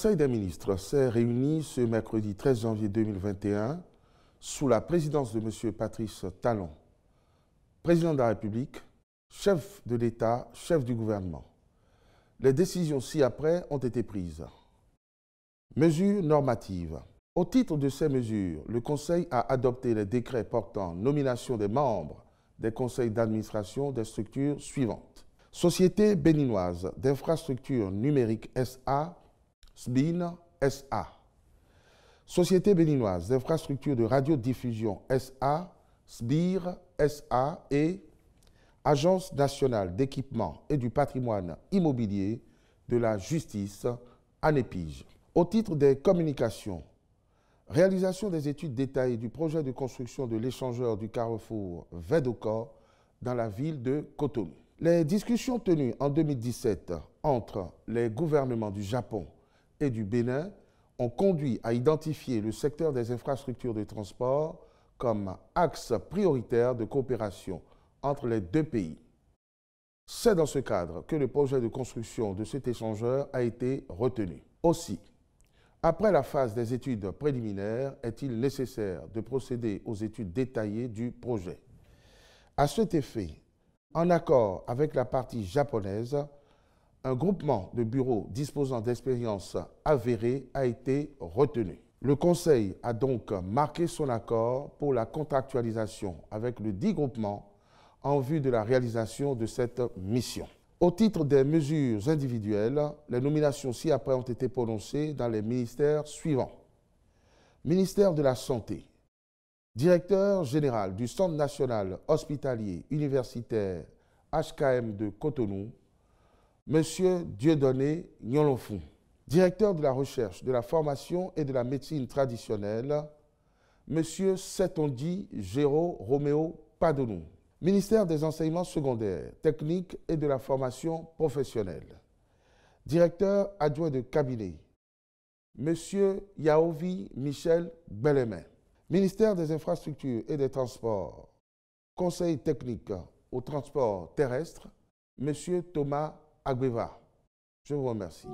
Conseil des ministres s'est réuni ce mercredi 13 janvier 2021 sous la présidence de M. Patrice Talon, président de la République, chef de l'État, chef du gouvernement. Les décisions ci-après ont été prises. Mesures normatives. Au titre de ces mesures, le Conseil a adopté les décrets portant nomination des membres des conseils d'administration des structures suivantes. Société béninoise d'infrastructures numériques SA SBIN SA. Société béninoise d'infrastructures de radiodiffusion SA, SBIR SA et Agence nationale d'équipement et du patrimoine immobilier de la justice, ANEPIGE. Au titre des communications, réalisation des études détaillées du projet de construction de l'échangeur du carrefour Vedocor dans la ville de Cotonou. Les discussions tenues en 2017 entre les gouvernements du Japon et du Bénin ont conduit à identifier le secteur des infrastructures de transport comme axe prioritaire de coopération entre les deux pays. C'est dans ce cadre que le projet de construction de cet échangeur a été retenu. Aussi, après la phase des études préliminaires, est-il nécessaire de procéder aux études détaillées du projet. À cet effet, en accord avec la partie japonaise, un groupement de bureaux disposant d'expériences avérées a été retenu. Le Conseil a donc marqué son accord pour la contractualisation avec le dit groupement en vue de la réalisation de cette mission. Au titre des mesures individuelles, les nominations ci-après ont été prononcées dans les ministères suivants. Ministère de la Santé, directeur général du Centre national hospitalier universitaire HKM de Cotonou, Monsieur Dieudonné Nyolofou, directeur de la recherche, de la formation et de la médecine traditionnelle, Monsieur Setondi Géraud Roméo Padonou, ministère des enseignements secondaires, techniques et de la formation professionnelle, directeur adjoint de cabinet, Monsieur Yaovi Michel Bellemin, ministère des infrastructures et des transports, conseil technique au transport terrestre, Monsieur Thomas Agbeva. Je vous remercie.